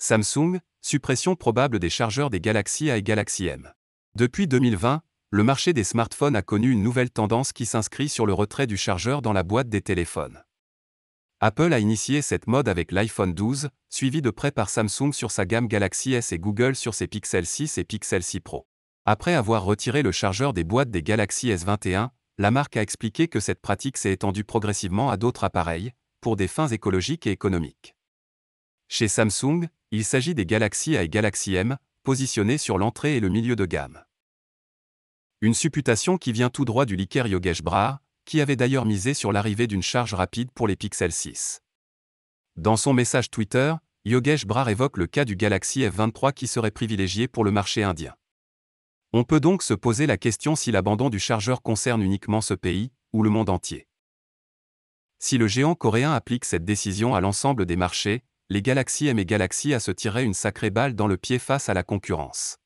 Samsung, suppression probable des chargeurs des Galaxy A et Galaxy M. Depuis 2020, le marché des smartphones a connu une nouvelle tendance qui s'inscrit sur le retrait du chargeur dans la boîte des téléphones. Apple a initié cette mode avec l'iPhone 12, suivi de près par Samsung sur sa gamme Galaxy S et Google sur ses Pixel 6 et Pixel 6 Pro. Après avoir retiré le chargeur des boîtes des Galaxy S21, la marque a expliqué que cette pratique s'est étendue progressivement à d'autres appareils, pour des fins écologiques et économiques. Chez Samsung, il s'agit des Galaxy A et Galaxy M, positionnés sur l'entrée et le milieu de gamme. Une supputation qui vient tout droit du liqueur Yogesh Brar, qui avait d'ailleurs misé sur l'arrivée d'une charge rapide pour les Pixel 6. Dans son message Twitter, Yogesh Brar évoque le cas du Galaxy F23 qui serait privilégié pour le marché indien. On peut donc se poser la question si l'abandon du chargeur concerne uniquement ce pays, ou le monde entier. Si le géant coréen applique cette décision à l'ensemble des marchés, les Galaxy M et Galaxy A se tirer une sacrée balle dans le pied face à la concurrence.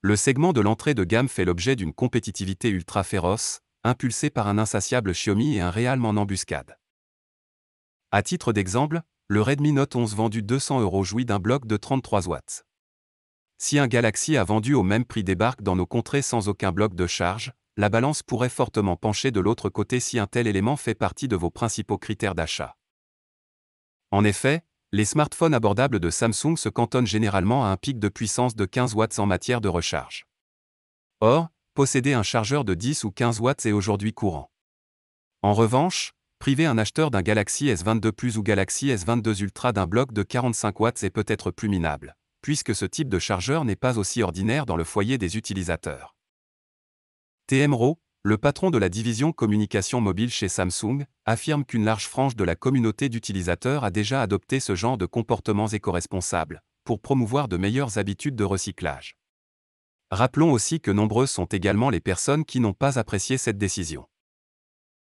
Le segment de l'entrée de gamme fait l'objet d'une compétitivité ultra féroce, impulsée par un insatiable Xiaomi et un Realme en embuscade. À titre d'exemple, le Redmi Note 11 vendu 200 euros jouit d'un bloc de 33 watts. Si un Galaxy A vendu au même prix débarque dans nos contrées sans aucun bloc de charge, la balance pourrait fortement pencher de l'autre côté si un tel élément fait partie de vos principaux critères d'achat. En effet, les smartphones abordables de Samsung se cantonnent généralement à un pic de puissance de 15 watts en matière de recharge. Or, posséder un chargeur de 10 ou 15 watts est aujourd'hui courant. En revanche, priver un acheteur d'un Galaxy S22 Plus ou Galaxy S22 Ultra d'un bloc de 45 watts est peut-être plus minable, puisque ce type de chargeur n'est pas aussi ordinaire dans le foyer des utilisateurs. TMRO, le patron de la division communication mobile chez Samsung affirme qu'une large frange de la communauté d'utilisateurs a déjà adopté ce genre de comportements éco-responsables pour promouvoir de meilleures habitudes de recyclage. Rappelons aussi que nombreuses sont également les personnes qui n'ont pas apprécié cette décision.